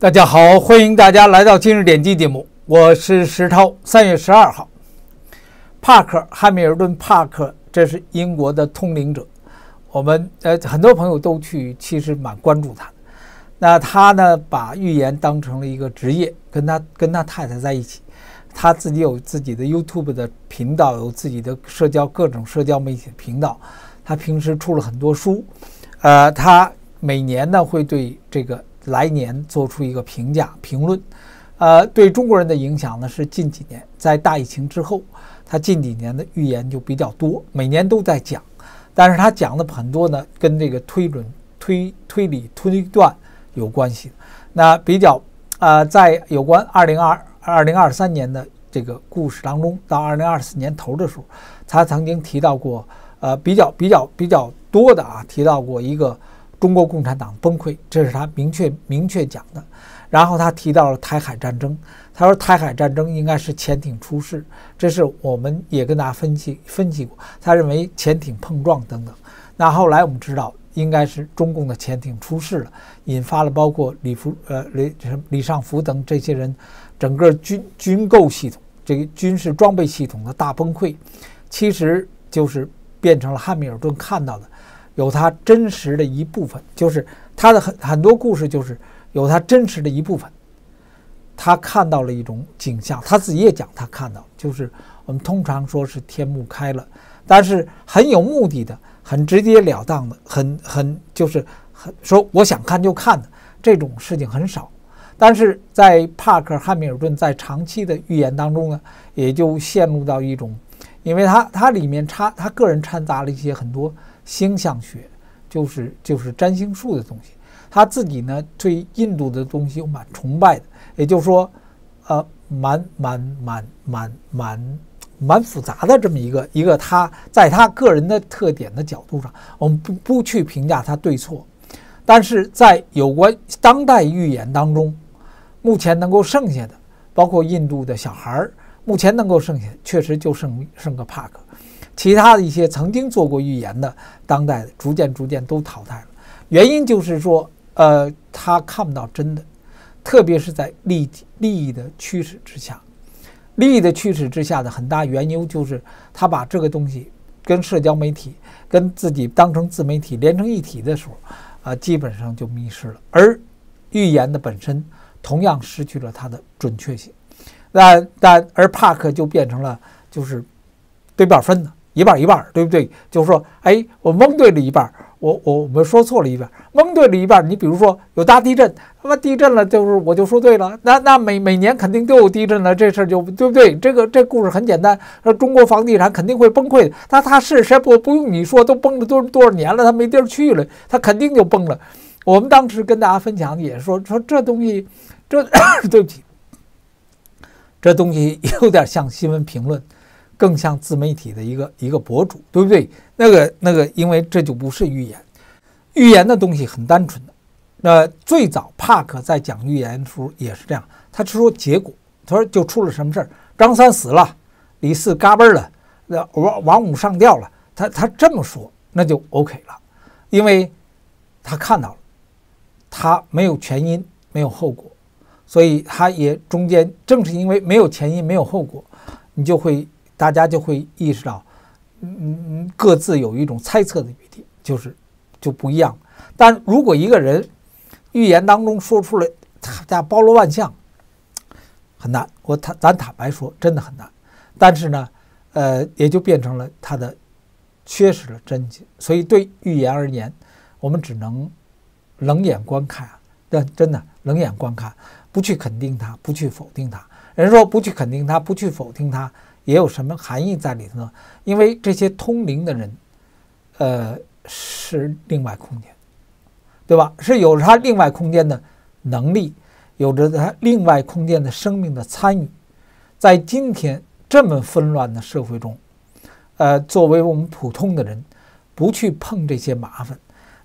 大家好，欢迎大家来到今日点击节目，我是石涛。三月十二号，帕克汉密尔顿帕克，这是英国的通灵者，我们呃很多朋友都去，其实蛮关注他的。那他呢，把预言当成了一个职业，跟他跟他太太在一起，他自己有自己的 YouTube 的频道，有自己的社交各种社交媒体频道，他平时出了很多书，呃，他每年呢会对这个。来年做出一个评价评论，呃，对中国人的影响呢是近几年，在大疫情之后，他近几年的预言就比较多，每年都在讲。但是他讲的很多呢，跟这个推论、推推理、推断有关系。那比较，呃，在有关二零二二零二三年的这个故事当中，到二零二四年头的时候，他曾经提到过，呃，比较比较比较多的啊，提到过一个。中国共产党崩溃，这是他明确明确讲的。然后他提到了台海战争，他说台海战争应该是潜艇出事，这是我们也跟大家分析分析过。他认为潜艇碰撞等等。那后来我们知道，应该是中共的潜艇出事了，引发了包括李福呃李什么、李尚福等这些人整个军军购系统这个军事装备系统的大崩溃，其实就是变成了汉密尔顿看到的。有他真实的一部分，就是他的很很多故事，就是有他真实的一部分。他看到了一种景象，他自己也讲，他看到就是我们通常说是天幕开了，但是很有目的的，很直截了当的，很很就是很说我想看就看的这种事情很少。但是在帕克汉密尔顿在长期的预言当中呢，也就陷入到一种，因为他他里面掺他个人掺杂了一些很多。星象学就是就是占星术的东西，他自己呢对印度的东西蛮崇拜的，也就是说，呃，蛮蛮蛮蛮蛮蛮复杂的这么一个一个，他在他个人的特点的角度上，我们不不去评价他对错，但是在有关当代预言当中，目前能够剩下的，包括印度的小孩，目前能够剩下，确实就剩剩个帕克。其他的一些曾经做过预言的当代，逐渐逐渐都淘汰了。原因就是说，呃，他看不到真的，特别是在利利益的驱使之下，利益的驱使之下的很大缘由就是他把这个东西跟社交媒体、跟自己当成自媒体连成一体的时候，啊，基本上就迷失了。而预言的本身同样失去了它的准确性。但但而帕克就变成了就是对半分的。一半一半，对不对？就是说，哎，我蒙对了一半，我我我们说错了一半，蒙对了一半。你比如说有大地震，他妈地震了，就是我就说对了。那那每每年肯定都有地震了，这事儿就对不对？这个这故事很简单，说中国房地产肯定会崩溃。那他是谁不不用你说，都崩了多多少年了，他没地儿去了，他肯定就崩了。我们当时跟大家分享也说说这东西，这 对不起，这东西有点像新闻评论。更像自媒体的一个一个博主，对不对？那个那个，因为这就不是预言，预言的东西很单纯的。那最早帕克在讲预言的时候也是这样，他是说结果，他说就出了什么事儿，张三死了，李四嘎嘣了，那王王五上吊了，他他这么说，那就 OK 了，因为他看到了，他没有前因，没有后果，所以他也中间正是因为没有前因，没有后果，你就会。大家就会意识到，嗯，各自有一种猜测的余地，就是就不一样。但如果一个人预言当中说出了他家包罗万象，很难。我坦咱坦白说，真的很难。但是呢，呃，也就变成了他的缺失了真迹。所以对预言而言，我们只能冷眼观看。但真的冷眼观看，不去肯定他，不去否定他。人说不去肯定他，不去否定他。也有什么含义在里头呢？因为这些通灵的人，呃，是另外空间，对吧？是有着他另外空间的能力，有着他另外空间的生命的参与。在今天这么纷乱的社会中，呃，作为我们普通的人，不去碰这些麻烦，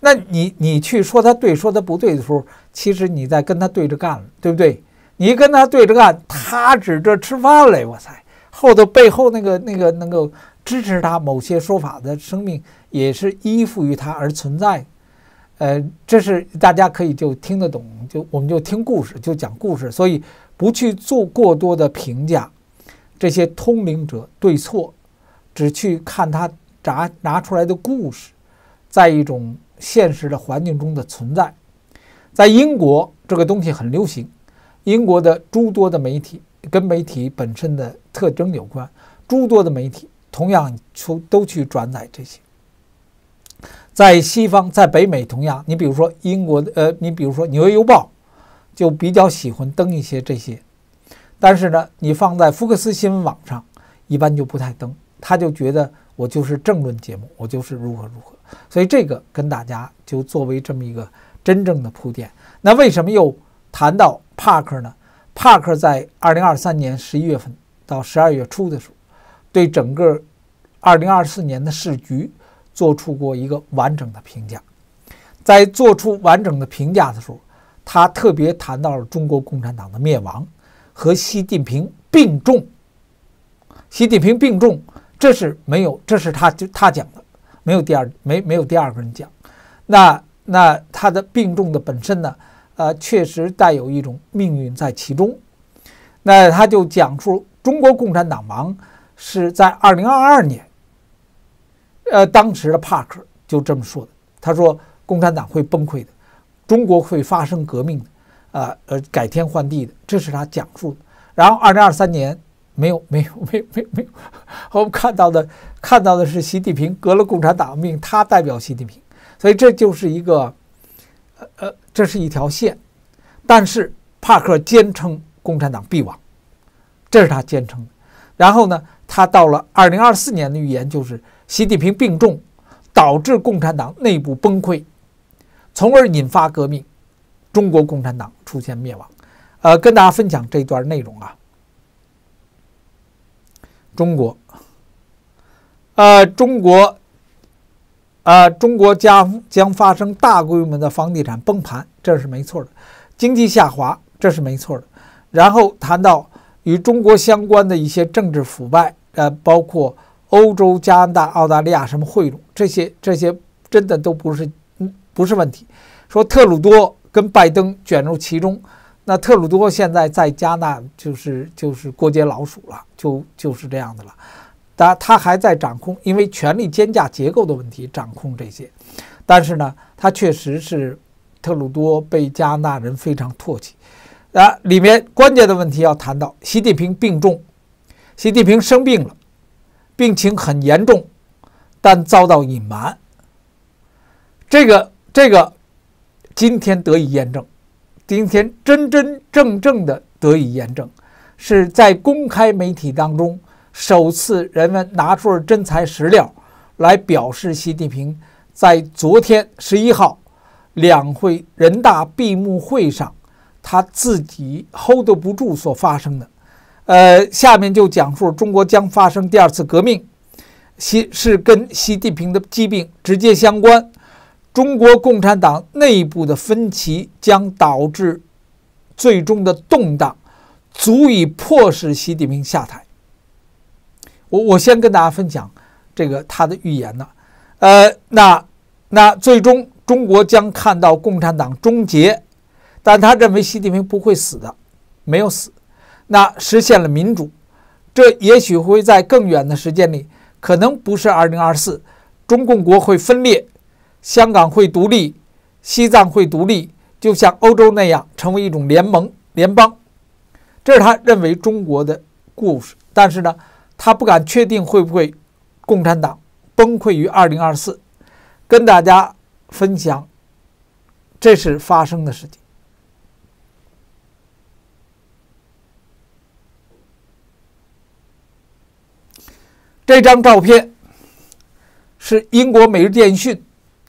那你你去说他对，说他不对的时候，其实你在跟他对着干了，对不对？你跟他对着干，他指着吃饭嘞，我猜。后的背后那个那个能够支持他某些说法的生命，也是依附于他而存在。呃，这是大家可以就听得懂，就我们就听故事，就讲故事，所以不去做过多的评价这些通灵者对错，只去看他拿拿出来的故事，在一种现实的环境中的存在。在英国，这个东西很流行，英国的诸多的媒体。跟媒体本身的特征有关，诸多的媒体同样出都去转载这些。在西方，在北美同样，你比如说英国，呃，你比如说《纽约邮报》，就比较喜欢登一些这些。但是呢，你放在福克斯新闻网上，一般就不太登，他就觉得我就是政论节目，我就是如何如何。所以这个跟大家就作为这么一个真正的铺垫。那为什么又谈到帕克呢？帕克在二零二三年十一月份到十二月初的时候，对整个二零二四年的市局做出过一个完整的评价。在做出完整的评价的时候，他特别谈到了中国共产党的灭亡和习近平病重。习近平病重，这是没有，这是他就他讲的，没有第二，没没有第二个人讲。那那他的病重的本身呢？呃，确实带有一种命运在其中。那他就讲述中国共产党忙是在二零二二年。呃，当时的帕克就这么说的，他说共产党会崩溃的，中国会发生革命的，啊呃改天换地的，这是他讲述的。然后二零二三年没有没有没有没有没有，我们看到的看到的是习近平革了共产党命，他代表习近平，所以这就是一个。呃，这是一条线，但是帕克坚称共产党必亡，这是他坚称。然后呢，他到了二零二四年的预言就是习近平病重，导致共产党内部崩溃，从而引发革命，中国共产党出现灭亡。呃，跟大家分享这段内容啊，中国，呃，中国。呃，中国将将发生大规模的房地产崩盘，这是没错的；经济下滑，这是没错的。然后谈到与中国相关的一些政治腐败，呃，包括欧洲、加拿大、澳大利亚什么贿赂，这些这些真的都不是，嗯、不是问题。说特鲁多跟拜登卷入其中，那特鲁多现在在加拿大就是就是过街老鼠了，就就是这样的了。但他还在掌控，因为权力肩架结构的问题掌控这些。但是呢，他确实是特鲁多被加拿大人非常唾弃。啊，里面关键的问题要谈到：习近平病重，习近平生病了，病情很严重，但遭到隐瞒。这个这个，今天得以验证，今天真真正正的得以验证，是在公开媒体当中。首次，人们拿出真材实料来表示习近平在昨天十一号两会人大闭幕会上他自己 hold 不住所发生的。呃，下面就讲述中国将发生第二次革命，习是跟习近平的疾病直接相关。中国共产党内部的分歧将导致最终的动荡，足以迫使习近平下台。我我先跟大家分享这个他的预言呢，呃，那那最终中国将看到共产党终结，但他认为习近平不会死的，没有死，那实现了民主，这也许会在更远的时间里，可能不是二零二四，中共国会分裂，香港会独立，西藏会独立，就像欧洲那样，成为一种联盟联邦，这是他认为中国的故事，但是呢。他不敢确定会不会共产党崩溃于二零二四，跟大家分享这是发生的事情。这张照片是英国《每日电讯》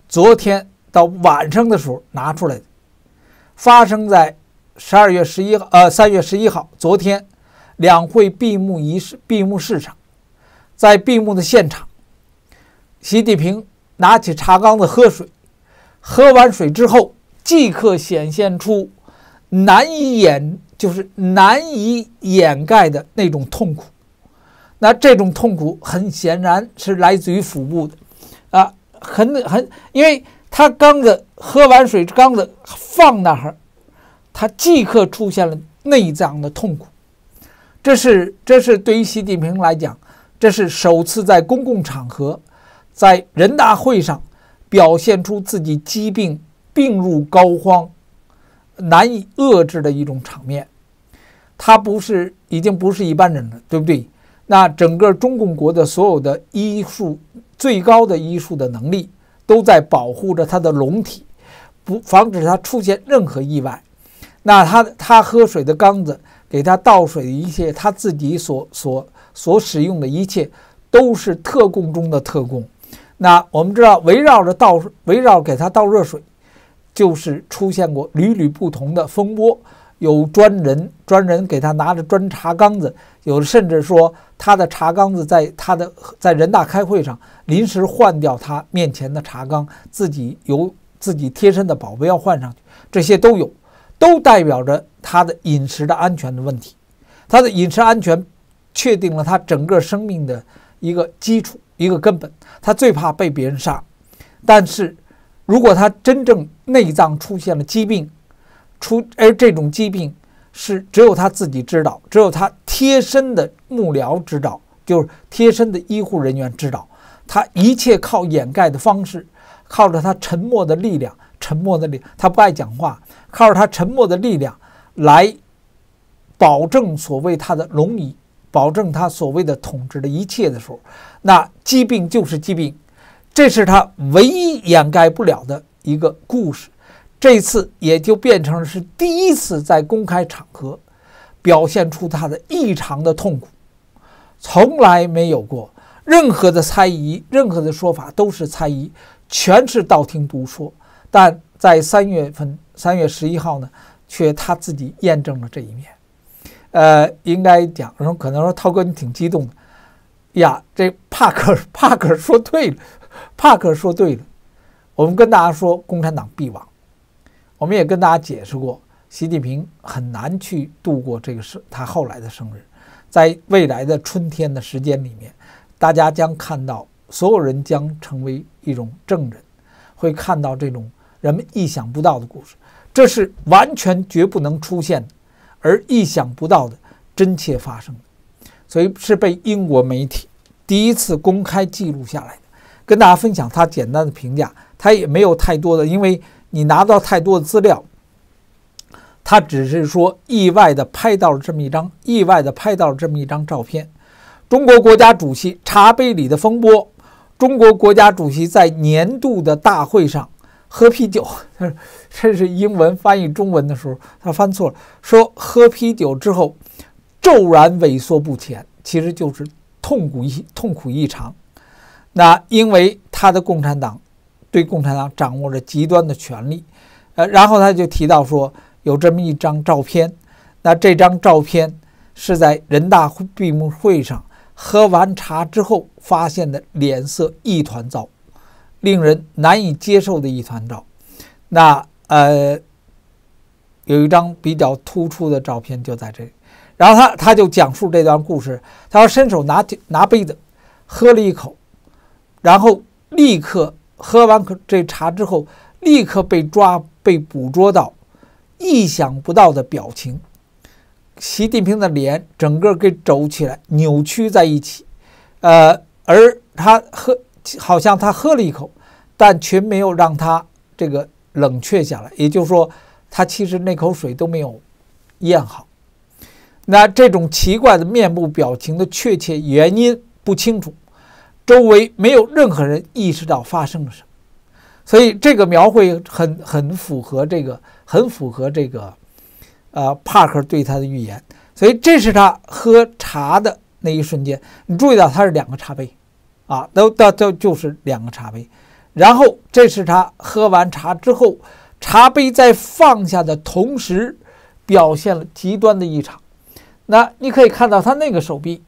昨天到晚上的时候拿出来的，发生在十二月十一号，呃，三月十一号，昨天。两会闭幕仪式，闭幕式上，在闭幕的现场，习近平拿起茶缸子喝水，喝完水之后，即刻显现出难以掩，就是难以掩盖的那种痛苦。那这种痛苦很显然是来自于腹部的，啊，很很，因为他刚子喝完水，缸子放那儿，他即刻出现了内脏的痛苦。这是这是对于习近平来讲，这是首次在公共场合，在人大会上表现出自己疾病病入膏肓、难以遏制的一种场面。他不是已经不是一般人了，对不对？那整个中共国的所有的医术最高的医术的能力，都在保护着他的龙体，不防止他出现任何意外。那他他喝水的缸子。给他倒水的一切，他自己所所所使用的一切，都是特供中的特供。那我们知道，围绕着倒，围绕给他倒热水，就是出现过屡屡不同的风波。有专人专人给他拿着砖茶缸子，有甚至说他的茶缸子在他的在人大开会上临时换掉他面前的茶缸，自己由自己贴身的保镖换上去，这些都有。都代表着他的饮食的安全的问题，他的饮食安全确定了他整个生命的一个基础、一个根本。他最怕被别人杀，但是如果他真正内脏出现了疾病，出而这种疾病是只有他自己知道，只有他贴身的幕僚知道，就是贴身的医护人员知道。他一切靠掩盖的方式，靠着他沉默的力量。沉默的力他不爱讲话，靠着他沉默的力量来保证所谓他的龙椅，保证他所谓的统治的一切的时候，那疾病就是疾病，这是他唯一掩盖不了的一个故事。这次也就变成了是第一次在公开场合表现出他的异常的痛苦，从来没有过任何的猜疑，任何的说法都是猜疑，全是道听途说。但在三月份，三月十一号呢，却他自己验证了这一面。呃，应该讲人可能说，涛哥你挺激动的呀。这帕克，帕克说对了，帕克说对了。我们跟大家说，共产党必亡。我们也跟大家解释过，习近平很难去度过这个生，他后来的生日，在未来的春天的时间里面，大家将看到，所有人将成为一种证人，会看到这种。人们意想不到的故事，这是完全绝不能出现的，而意想不到的真切发生的，所以是被英国媒体第一次公开记录下来的。跟大家分享他简单的评价，他也没有太多的，因为你拿到太多的资料，他只是说意外的拍到了这么一张，意外的拍到了这么一张照片。中国国家主席茶杯里的风波，中国国家主席在年度的大会上。喝啤酒，他这是英文翻译中文的时候，他翻错了，说喝啤酒之后骤然萎缩不前，其实就是痛苦异痛苦异常。那因为他的共产党对共产党掌握着极端的权力，呃，然后他就提到说有这么一张照片，那这张照片是在人大闭幕会上喝完茶之后发现的脸色一团糟。令人难以接受的一团糟。那呃，有一张比较突出的照片就在这里。然后他他就讲述这段故事，他伸手拿拿杯子，喝了一口，然后立刻喝完这茶之后，立刻被抓被捕捉到意想不到的表情。习近平的脸整个给皱起来，扭曲在一起。呃，而他喝。好像他喝了一口，但却没有让他这个冷却下来。也就是说，他其实那口水都没有咽好。那这种奇怪的面部表情的确切原因不清楚，周围没有任何人意识到发生了什么。所以这个描绘很很符合这个，很符合这个，呃，帕克对他的预言。所以这是他喝茶的那一瞬间。你注意到他是两个茶杯。啊，都都都就是两个茶杯，然后这是他喝完茶之后，茶杯在放下的同时，表现了极端的异常。那你可以看到他那个手臂，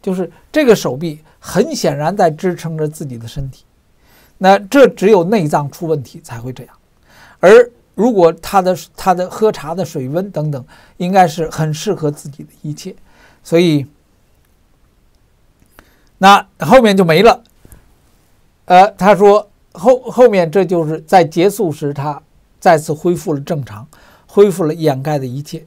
就是这个手臂，很显然在支撑着自己的身体。那这只有内脏出问题才会这样。而如果他的他的喝茶的水温等等，应该是很适合自己的一切，所以。那后面就没了，呃，他说后后面这就是在结束时，他再次恢复了正常，恢复了掩盖的一切，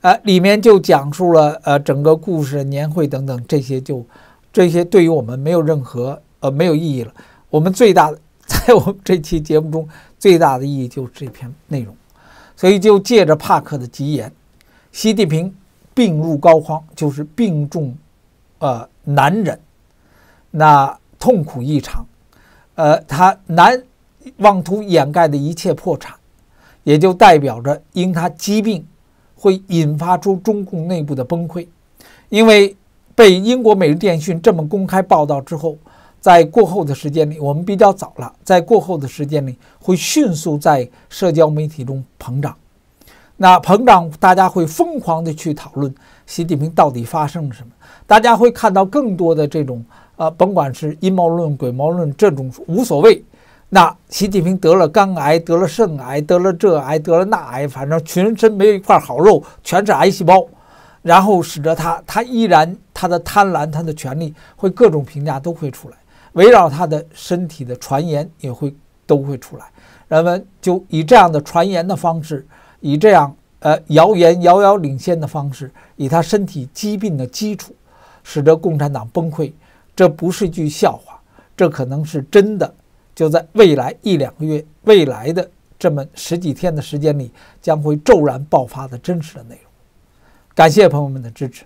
呃，里面就讲述了呃整个故事、年会等等这些就这些对于我们没有任何呃没有意义了。我们最大的 在我们这期节目中最大的意义就是这篇内容，所以就借着帕克的吉言，习近平病入膏肓，就是病重，呃难忍。那痛苦异常，呃，他难妄图掩盖的一切破产，也就代表着因他疾病会引发出中共内部的崩溃。因为被英国《每日电讯》这么公开报道之后，在过后的时间里，我们比较早了，在过后的时间里会迅速在社交媒体中膨胀。那膨胀，大家会疯狂的去讨论习近平到底发生了什么，大家会看到更多的这种。啊，甭管是阴谋论、鬼谋论这种无所谓。那习近平得了肝癌，得了肾癌，得了这癌，得了那癌，反正全身没有一块好肉，全是癌细胞。然后使得他，他依然他的贪婪，他的权利会各种评价都会出来，围绕他的身体的传言也会都会出来。人们就以这样的传言的方式，以这样呃谣言遥遥领先的方式，以他身体疾病的基础，使得共产党崩溃。这不是句笑话，这可能是真的。就在未来一两个月、未来的这么十几天的时间里，将会骤然爆发的真实的内容。感谢朋友们的支持。